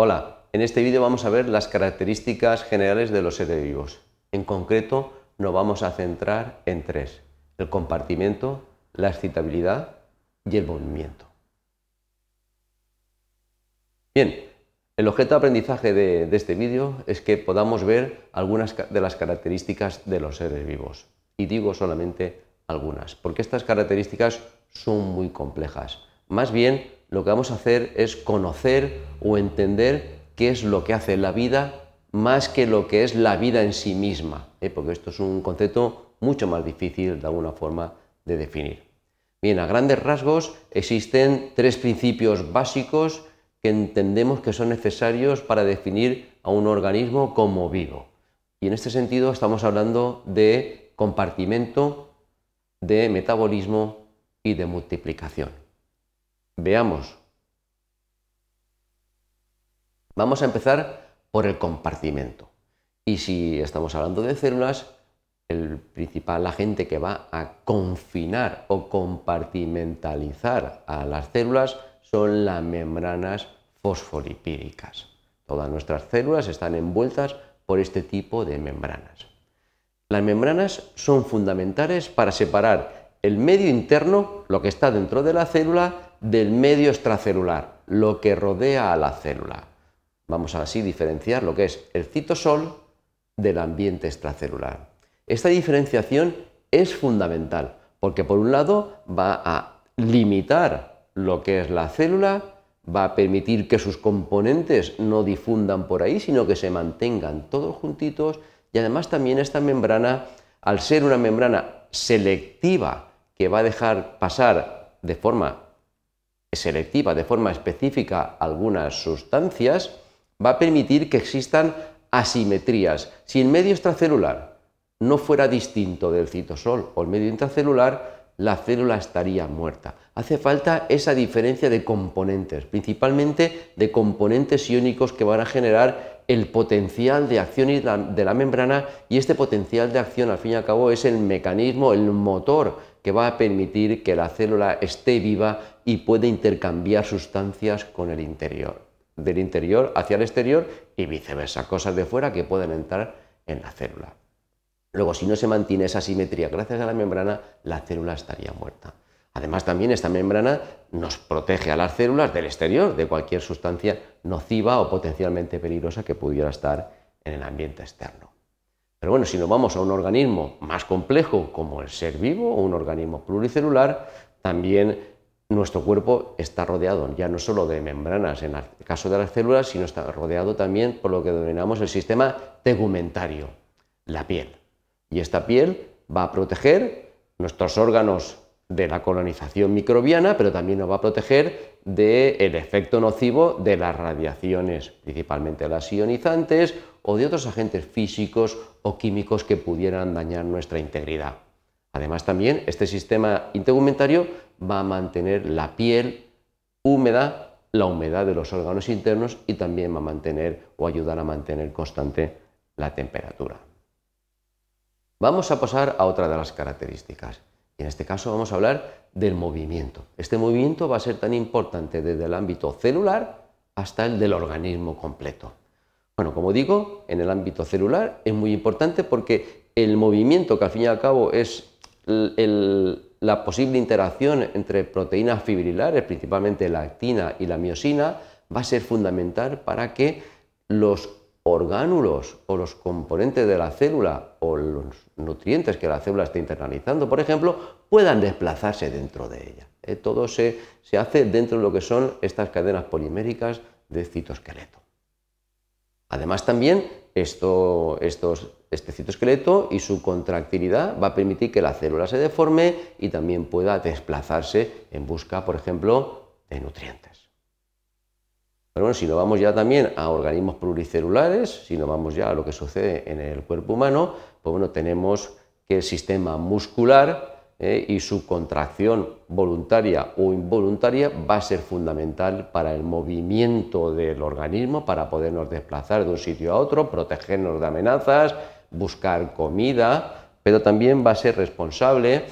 Hola, en este vídeo vamos a ver las características generales de los seres vivos. En concreto, nos vamos a centrar en tres, el compartimiento, la excitabilidad y el movimiento. Bien, el objeto de aprendizaje de, este vídeo es que podamos ver algunas de las características de los seres vivos. Y digo solamente algunas, porque estas características son muy complejas. Más bien, lo que vamos a hacer es conocer o entender qué es lo que hace la vida más que lo que es la vida en sí misma, ¿eh? porque esto es un concepto mucho más difícil de alguna forma de definir. Bien, a grandes rasgos existen tres principios básicos que entendemos que son necesarios para definir a un organismo como vivo. Y en este sentido estamos hablando de compartimento, de metabolismo y de multiplicación. Veamos. Vamos a empezar por el compartimento. Y si estamos hablando de células, el principal agente que va a confinar o compartimentalizar a las células son las membranas fosfolipídicas. Todas nuestras células están envueltas por este tipo de membranas. Las membranas son fundamentales para separar el medio interno, lo que está dentro de la célula, del medio extracelular, lo que rodea a la célula. Vamos a así diferenciar lo que es el citosol del ambiente extracelular. Esta diferenciación es fundamental porque por un lado va a limitar lo que es la célula, va a permitir que sus componentes no difundan por ahí, sino que se mantengan todos juntitos y además también esta membrana, al ser una membrana selectiva que va a dejar pasar de forma selectiva de forma específica algunas sustancias, va a permitir que existan asimetrías. Si el medio extracelular no fuera distinto del citosol o el medio intracelular, la célula estaría muerta. Hace falta esa diferencia de componentes, principalmente de componentes iónicos que van a generar el potencial de acción de la membrana y este potencial de acción al fin y al cabo es el mecanismo, el motor que va a permitir que la célula esté viva y pueda intercambiar sustancias con el interior, del interior hacia el exterior y viceversa, cosas de fuera que pueden entrar en la célula. Luego, si no se mantiene esa simetría gracias a la membrana, la célula estaría muerta. Además, también esta membrana nos protege a las células del exterior, de cualquier sustancia nociva o potencialmente peligrosa que pudiera estar en el ambiente externo. Pero bueno, si nos vamos a un organismo más complejo como el ser vivo o un organismo pluricelular, también nuestro cuerpo está rodeado ya no solo de membranas en el caso de las células, sino está rodeado también por lo que denominamos el sistema tegumentario, la piel. Y esta piel va a proteger nuestros órganos de la colonización microbiana, pero también nos va a proteger del el efecto nocivo de las radiaciones, principalmente las ionizantes o de otros agentes físicos o químicos que pudieran dañar nuestra integridad. Además también este sistema integumentario va a mantener la piel húmeda, la humedad de los órganos internos y también va a mantener o ayudar a mantener constante la temperatura. Vamos a pasar a otra de las características. Y en este caso vamos a hablar del movimiento. Este movimiento va a ser tan importante desde el ámbito celular hasta el del organismo completo. Bueno, como digo, en el ámbito celular es muy importante porque el movimiento, que al fin y al cabo es la posible interacción entre proteínas fibrilares, principalmente la actina y la miosina, va a ser fundamental para que los orgánulos o los componentes de la célula o los nutrientes que la célula está internalizando, por ejemplo, puedan desplazarse dentro de ella. Eh, todo se, se hace dentro de lo que son estas cadenas poliméricas de citoesqueleto. Además también estos, este citoesqueleto y su contractilidad va a permitir que la célula se deforme y también pueda desplazarse en busca, por ejemplo, de nutrientes. Pero bueno, si nos vamos ya también a organismos pluricelulares, si nos vamos ya a lo que sucede en el cuerpo humano, pues bueno, tenemos que el sistema muscular ¿eh? y su contracción voluntaria o involuntaria va a ser fundamental para el movimiento del organismo, para podernos desplazar de un sitio a otro, protegernos de amenazas, buscar comida, pero también va a ser responsable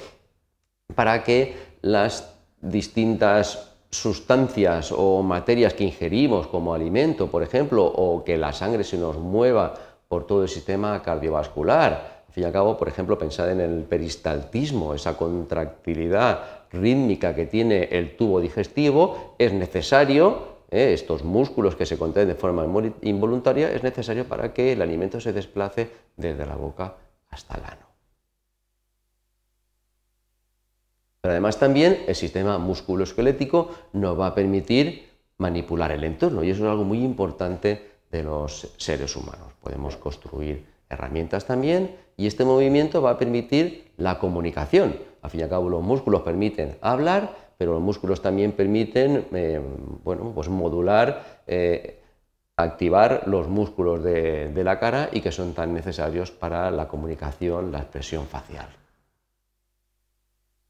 para que las distintas sustancias o materias que ingerimos como alimento, por ejemplo, o que la sangre se nos mueva por todo el sistema cardiovascular, y al cabo, por ejemplo, pensad en el peristaltismo, esa contractilidad rítmica que tiene el tubo digestivo, es necesario, ¿eh? estos músculos que se contraen de forma involuntaria, es necesario para que el alimento se desplace desde la boca hasta el ano. Pero además también el sistema musculoesquelético nos va a permitir manipular el entorno y eso es algo muy importante de los seres humanos. Podemos construir herramientas también, y este movimiento va a permitir la comunicación. Al fin y al cabo, los músculos permiten hablar, pero los músculos también permiten eh, bueno, pues modular, eh, activar los músculos de, la cara y que son tan necesarios para la comunicación, la expresión facial.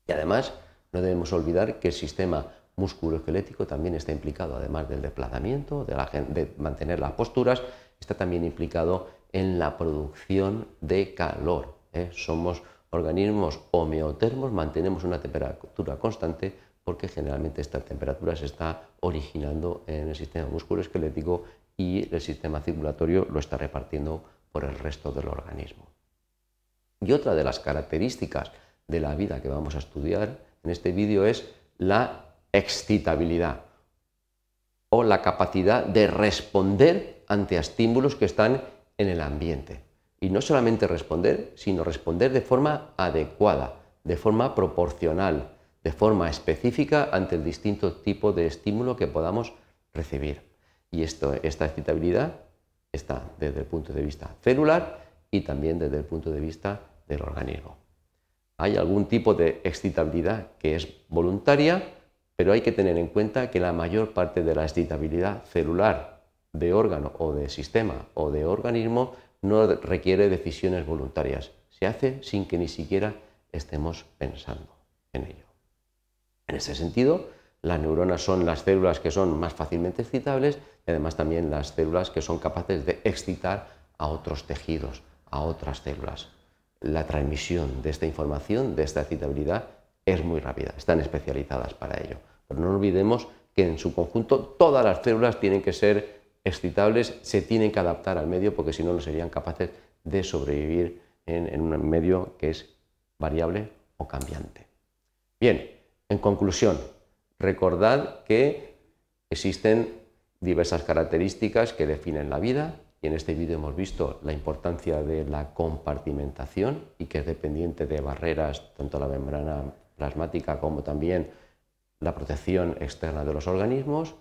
Y además, no debemos olvidar que el sistema musculoesquelético también está implicado, además del desplazamiento, de, de, mantener las posturas, está también implicado en la producción de calor. ¿eh? Somos organismos homeotermos, mantenemos una temperatura constante porque generalmente esta temperatura se está originando en el sistema musculoesquelético y el sistema circulatorio lo está repartiendo por el resto del organismo. Y otra de las características de la vida que vamos a estudiar en este vídeo es la excitabilidad o la capacidad de responder ante estímulos que están en el ambiente. Y no solamente responder, sino responder de forma adecuada, de forma proporcional, de forma específica ante el distinto tipo de estímulo que podamos recibir. Y esto, esta excitabilidad está desde el punto de vista celular y también desde el punto de vista del organismo. Hay algún tipo de excitabilidad que es voluntaria, pero hay que tener en cuenta que la mayor parte de la excitabilidad celular de órgano o de sistema o de organismo no requiere decisiones voluntarias. Se hace sin que ni siquiera estemos pensando en ello. En ese sentido, las neuronas son las células que son más fácilmente excitables y además también las células que son capaces de excitar a otros tejidos, a otras células. La transmisión de esta información, de esta excitabilidad, es muy rápida. Están especializadas para ello. Pero no olvidemos que en su conjunto todas las células tienen que ser excitables se tienen que adaptar al medio porque si no, no serían capaces de sobrevivir en, en un medio que es variable o cambiante. Bien, en conclusión, recordad que existen diversas características que definen la vida y en este vídeo hemos visto la importancia de la compartimentación y que es dependiente de barreras, tanto la membrana plasmática como también la protección externa de los organismos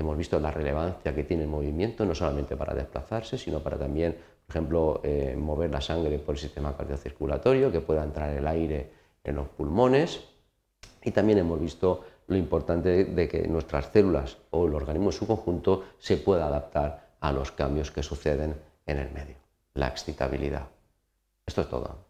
Hemos visto la relevancia que tiene el movimiento, no solamente para desplazarse, sino para también, por ejemplo, eh, mover la sangre por el sistema cardiocirculatorio, que pueda entrar el aire en los pulmones. Y también hemos visto lo importante de que nuestras células o el organismo en su conjunto se pueda adaptar a los cambios que suceden en el medio, la excitabilidad. Esto es todo.